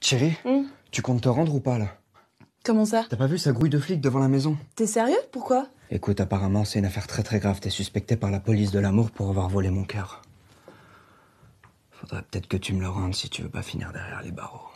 Thierry, hmm. tu comptes te rendre ou pas là Comment ça T'as pas vu sa grouille de flic devant la maison T'es sérieux Pourquoi Écoute, apparemment, c'est une affaire très très grave. T'es suspecté par la police de l'amour pour avoir volé mon cœur. Faudrait peut-être que tu me le rendes si tu veux pas finir derrière les barreaux.